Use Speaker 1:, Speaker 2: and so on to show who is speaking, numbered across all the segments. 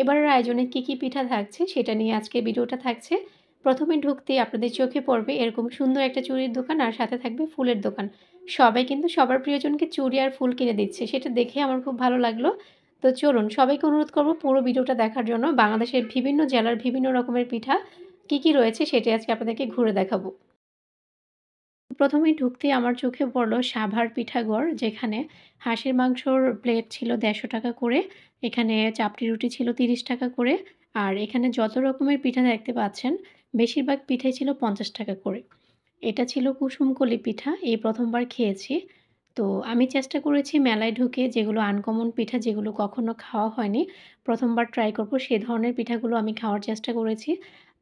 Speaker 1: এবারের আয়োজনে কী কী পিঠা থাকছে সেটা নিয়ে আজকে ভিডিওটা থাকছে প্রথমে ঢুকতেই আপনাদের চোখে পড়বে এরকম সুন্দর একটা চুরির দোকান আর সাথে থাকবে ফুলের দোকান সবাই কিন্তু সবার প্রিয়জনকে চুরি আর ফুল কিনে দিচ্ছে সেটা দেখে আমার খুব ভালো লাগলো তো চলুন সবাইকে অনুরোধ করব পুরো ভিডিওটা দেখার জন্য বাংলাদেশের বিভিন্ন জেলার বিভিন্ন রকমের পিঠা কি কি রয়েছে সেটা আজকে আপনাদেরকে ঘুরে দেখাবো প্রথমে ঢুকতে আমার চোখে পড়লো সাভার পিঠাগড় যেখানে হাঁসের মাংসর প্লেট ছিল দেড়শো টাকা করে এখানে চাপটি রুটি ছিল তিরিশ টাকা করে আর এখানে যত রকমের পিঠা দেখতে পাচ্ছেন বেশিরভাগ পিঠাই ছিল পঞ্চাশ টাকা করে এটা ছিল কুসুমকলি পিঠা এই প্রথমবার খেয়েছি তো আমি চেষ্টা করেছি মেলায় ঢুকে যেগুলো আনকমন পিঠা যেগুলো কখনো খাওয়া হয়নি প্রথমবার ট্রাই করব সেই ধরনের পিঠাগুলো আমি খাওয়ার চেষ্টা করেছি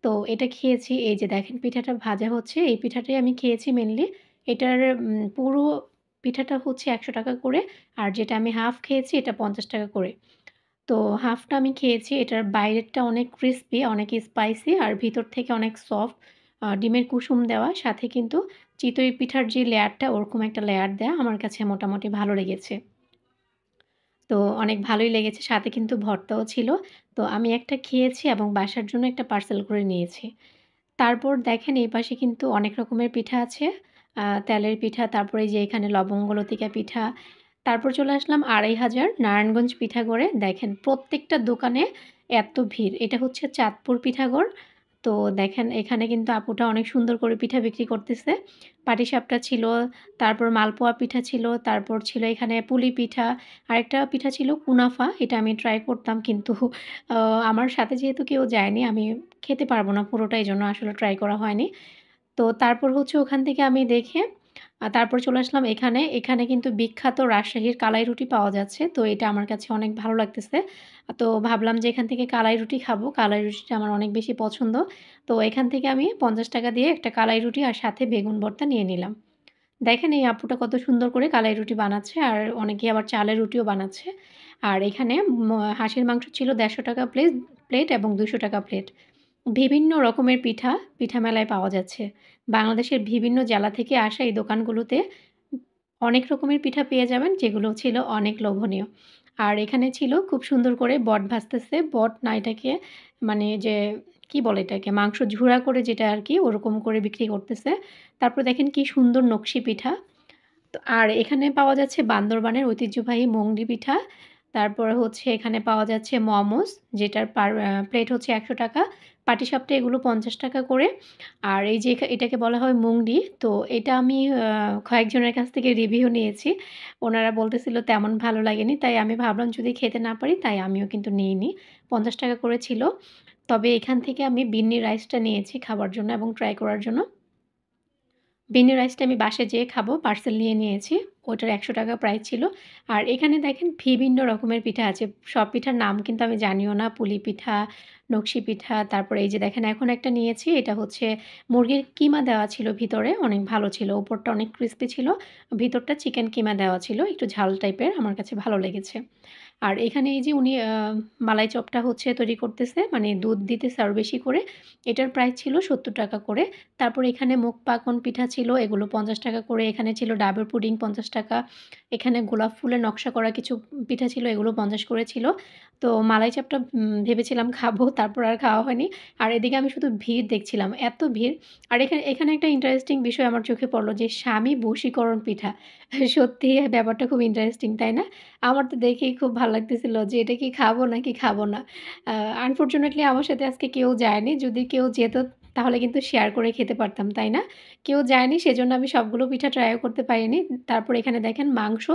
Speaker 1: তো এটা খেয়েছি এই যে দেখেন পিঠাটা ভাজা হচ্ছে এই পিঠাটাই আমি খেয়েছি মেনলি এটার পুরো পিঠাটা হচ্ছে একশো টাকা করে আর যেটা আমি হাফ খেয়েছি এটা পঞ্চাশ টাকা করে তো হাফটা আমি খেয়েছি এটার বাইরেরটা অনেক ক্রিস্পি অনেক স্পাইসি আর ভিতর থেকে অনেক সফট ডিমের কুসুম দেওয়া সাথে কিন্তু চিতই পিঠার যে লেয়ারটা ওরকম একটা লেয়ার দেয়া আমার কাছে মোটামুটি ভালো লেগেছে তো অনেক ভালোই লেগেছে সাথে কিন্তু ভর্তাও ছিল তো আমি একটা খেয়েছি এবং বাসার জন্য একটা পার্সেল করে নিয়েছি তারপর দেখেন এই পাশে কিন্তু অনেক রকমের পিঠা আছে তেলের পিঠা তারপরে যে এখানে লবঙ্গলতিকা পিঠা তারপর চলে আসলাম আড়াই হাজার নারায়ণগঞ্জ পিঠাগড়ে দেখেন প্রত্যেকটা দোকানে এত ভিড় এটা হচ্ছে চাঁদপুর পিঠাগড় তো দেখেন এখানে কিন্তু আপুটা অনেক সুন্দর করে পিঠা বিক্রি করতেছে পাটিসাপটা ছিল তারপর মালপোয়া পিঠা ছিল তারপর ছিল এখানে পুলি পিঠা আরেকটা পিঠা ছিল কুনাফা এটা আমি ট্রাই করতাম কিন্তু আমার সাথে যেহেতু কেউ যায়নি আমি খেতে পারবো না পুরোটাই জন্য আসলে ট্রাই করা হয়নি তো তারপর হচ্ছে ওখান থেকে আমি দেখে আর তারপর চলে আসলাম এখানে এখানে কিন্তু বিখ্যাত রাজশাহীর কালাই রুটি পাওয়া যাচ্ছে তো এটা আমার কাছে অনেক ভালো লাগতেছে তো ভাবলাম যে এখান থেকে কালাই রুটি খাবো কালাই রুটিটা আমার অনেক বেশি পছন্দ তো এখান থেকে আমি পঞ্চাশ টাকা দিয়ে একটা কালাই রুটি আর সাথে বেগুন ভর্তা নিয়ে নিলাম দেখেন এই আপুটা কত সুন্দর করে কালাই রুটি বানাচ্ছে আর অনেকে আবার চালের রুটিও বানাচ্ছে আর এখানে হাঁসের মাংস ছিল দেড়শো টাকা প্লেট প্লেট এবং দুশো টাকা প্লেট বিভিন্ন রকমের পিঠা পিঠা মেলায় পাওয়া যাচ্ছে বাংলাদেশের বিভিন্ন জেলা থেকে আসা এই দোকানগুলোতে অনেক রকমের পিঠা পেয়ে যাবেন যেগুলো ছিল অনেক লোভনীয় আর এখানে ছিল খুব সুন্দর করে বট ভাজতেছে বট না এটাকে মানে যে কি বলে এটাকে মাংস ঝুড়া করে যেটা আর কি ওরকম করে বিক্রি করতেছে তারপর দেখেন কি সুন্দর নকশি পিঠা আর এখানে পাওয়া যাচ্ছে বান্দরবানের ঐতিহ্যবাহী মঙ্গলি পিঠা তারপরে হচ্ছে এখানে পাওয়া যাচ্ছে মোমোস যেটার পার প্লেট হচ্ছে একশো টাকা পাটি সাপটা এগুলো পঞ্চাশ টাকা করে আর এই যে এটাকে বলা হয় মুংডি তো এটা আমি কয়েকজনের কাছ থেকে রিভিউ নিয়েছি ওনারা বলতেছিল তেমন ভালো লাগেনি তাই আমি ভাবলাম যদি খেতে না পারি তাই আমিও কিন্তু নিইনি পঞ্চাশ টাকা করে ছিল তবে এখান থেকে আমি বিন্নি রাইসটা নিয়েছি খাবার জন্য এবং ট্রাই করার জন্য বিন্নি রাইসটা আমি বাসে যেয়ে খাবো পার্সেল নিয়ে নিয়েছি ওটার একশো টাকা প্রাইস ছিল আর এখানে দেখেন বিভিন্ন রকমের পিঠা আছে সব পিঠার নাম কিন্তু আমি জানিও না পুলি পিঠা নকশি পিঠা তারপরে এই যে দেখেন এখন একটা নিয়েছি এটা হচ্ছে মুরগির কিমা দেওয়া ছিল ভিতরে অনেক ভালো ছিল ওপরটা অনেক ক্রিস্পি ছিল ভিতরটা চিকেন কিমা দেওয়া ছিল একটু ঝাল টাইপের আমার কাছে ভালো লেগেছে আর এখানে এই যে উনি মালাই চপটা হচ্ছে তৈরি করতেছে মানে দুধ দিতেছে আরও বেশি করে এটার প্রাইস ছিল সত্তর টাকা করে তারপর এখানে মুখ পাকন পিঠা ছিল এগুলো পঞ্চাশ টাকা করে এখানে ছিল ডাবের পুডিং পঞ্চাশ টাকা এখানে গোলাপ ফুলের নকশা করা কিছু পিঠা ছিল এগুলো পঞ্চাশ করেছিল তো মালাই চাপটা ভেবেছিলাম খাবো তারপর আর খাওয়া হয়নি আর এদিকে আমি শুধু ভিড় দেখছিলাম এত ভিড় আর এখানে এখানে একটা ইন্টারেস্টিং বিষয় আমার চোখে পড়লো যে স্বামী বশীকরণ পিঠা সত্যি ব্যাপারটা খুব ইন্টারেস্টিং তাই না আমার তো দেখেই খুব ভালো লাগতেছিল যে এটা কি খাবো নাকি খাবো না আনফর্চুনেটলি আমার সাথে আজকে কেউ যায়নি যদি কেউ যেত তাহলে কিন্তু শেয়ার করে খেতে পারতাম তাই না কেউ যায়নি সেজন্য আমি সবগুলো পিঠা ট্রাইও করতে পারিনি তারপর এখানে দেখেন মাংস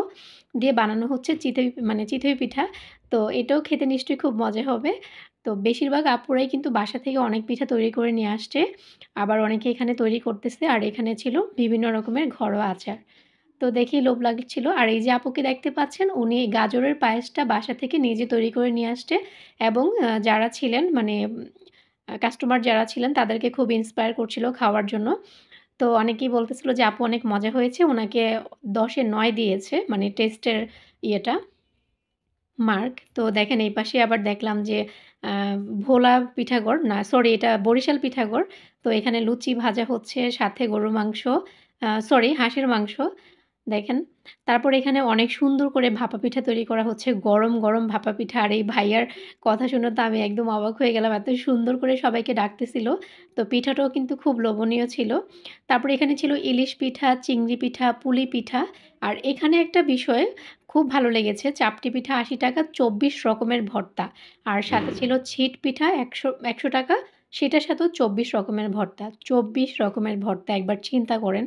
Speaker 1: দিয়ে বানানো হচ্ছে চিতই মানে চিতই পিঠা তো এটাও খেতে নিশ্চয়ই খুব মজা হবে তো বেশিরভাগ আপুরাই কিন্তু বাসা থেকে অনেক পিঠা তৈরি করে নিয়ে আসছে আবার অনেকে এখানে তৈরি করতেছে আর এখানে ছিল বিভিন্ন রকমের ঘরোয়া আচার তো দেখি লোভ লাগছিল আর এই যে আপুকে দেখতে পাচ্ছেন উনি গাজরের পায়েসটা বাসা থেকে নিজে তৈরি করে নিয়ে আসছে এবং যারা ছিলেন মানে কাস্টমার যারা ছিলেন তাদেরকে খুব ইন্সপায়ার করছিল খাওয়ার জন্য তো অনেকেই বলতেছিল যে আপু অনেক মজা হয়েছে ওনাকে দশে নয় দিয়েছে মানে টেস্টের ইয়েটা মার্ক তো দেখেন এই পাশে আবার দেখলাম যে ভোলা পিঠাগড় না সরি এটা বরিশাল পিঠাগড় তো এখানে লুচি ভাজা হচ্ছে সাথে গরুর মাংস সরি হাঁসের মাংস দেখেন তারপর এখানে অনেক সুন্দর করে ভাপা পিঠা তৈরি করা হচ্ছে গরম গরম ভাপা পিঠা আর এই ভাইয়ার কথা শুনে তো আমি একদম অবাক হয়ে গেলাম এত সুন্দর করে সবাইকে ডাকতেছিল তো পিঠাটাও কিন্তু খুব লোভনীয় ছিল তারপর এখানে ছিল ইলিশ পিঠা চিংড়ি পিঠা পুলি পিঠা আর এখানে একটা বিষয় খুব ভালো লেগেছে চাপটি পিঠা আশি টাকা চব্বিশ রকমের ভর্তা আর সাথে ছিল ছিট পিঠা একশো একশো টাকা সেটার সাথেও চব্বিশ রকমের ভর্তা চব্বিশ রকমের ভর্তা একবার চিন্তা করেন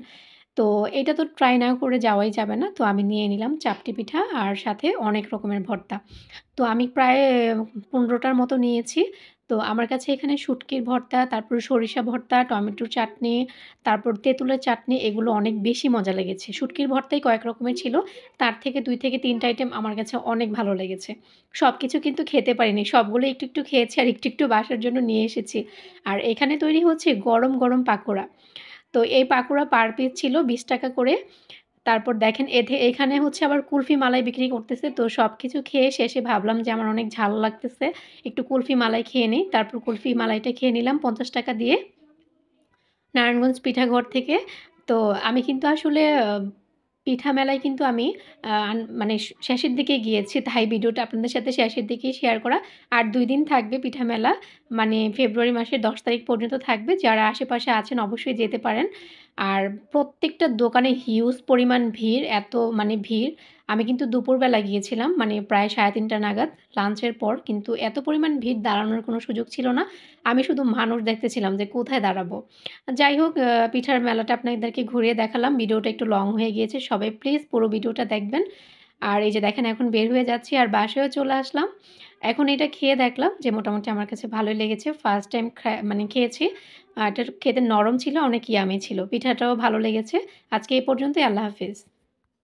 Speaker 1: তো এটা তো ট্রাই না করে যাওয়াই যাবে না তো আমি নিয়ে নিলাম চাপটি পিঠা আর সাথে অনেক রকমের ভর্তা তো আমি প্রায় পনেরোটার মতো নিয়েছি তো আমার কাছে এখানে শুটকির ভর্তা তারপর সরিষা ভর্তা টমেটো চাটনি তারপর তেঁতুলের চাটনি এগুলো অনেক বেশি মজা লেগেছে শুটকির ভর্তাই কয়েক রকমের ছিল তার থেকে দুই থেকে তিনটা আইটেম আমার কাছে অনেক ভালো লেগেছে সব কিছু কিন্তু খেতে পারিনি সবগুলো একটু একটু খেয়েছি আর একটু একটু বাসার জন্য নিয়ে এসেছি আর এখানে তৈরি হচ্ছে গরম গরম পাকোড়া তো এই পাকুড়া পার পিস ছিল বিশ টাকা করে তারপর দেখেন এতে এখানে হচ্ছে আবার কুলফি মালাই বিক্রি করতেছে তো সব কিছু খেয়ে শেষে ভাবলাম যে আমার অনেক ঝাল লাগতেছে একটু কুলফি মালাই খেয়ে নিই তারপর কুলফি মালাইটা খেয়ে নিলাম পঞ্চাশ টাকা দিয়ে নারায়ণগঞ্জ পিঠাঘর থেকে তো আমি কিন্তু আসলে পিঠা মেলায় কিন্তু আমি মানে শেষের দিকে গিয়েছি তাই ভিডিওটা আপনাদের সাথে শেষের দিকেই শেয়ার করা আর দুই দিন থাকবে পিঠা মেলা মানে ফেব্রুয়ারি মাসের দশ তারিখ পর্যন্ত থাকবে যারা আশেপাশে আছেন অবশ্যই যেতে পারেন আর প্রত্যেকটা দোকানে হিউজ পরিমাণ ভিড় এত মানে ভিড় আমি কিন্তু দুপুরবেলা গিয়েছিলাম মানে প্রায় সাড়ে তিনটা নাগাদ লাঞ্চের পর কিন্তু এত পরিমাণ ভিড় দাঁড়ানোর কোনো সুযোগ ছিল না আমি শুধু মানুষ দেখতেছিলাম যে কোথায় দাঁড়াবো যাই হোক পিঠার মেলাটা আপনাদেরকে ঘুরিয়ে দেখালাম ভিডিওটা একটু লং হয়ে গিয়েছে সবাই প্লিজ পুরো ভিডিওটা দেখবেন আর এই যে দেখেন এখন বের হয়ে যাচ্ছি আর বাসেও চলে আসলাম এখন এটা খেয়ে দেখলাম যে মোটামুটি আমার কাছে ভালোই লেগেছে ফার্স্ট টাইম মানে খেয়েছি আর এটা খেতে নরম ছিল অনেক ইয়ামি ছিল পিঠাটাও ভালো লেগেছে আজকে এই পর্যন্তই আল্লাহ হাফিজ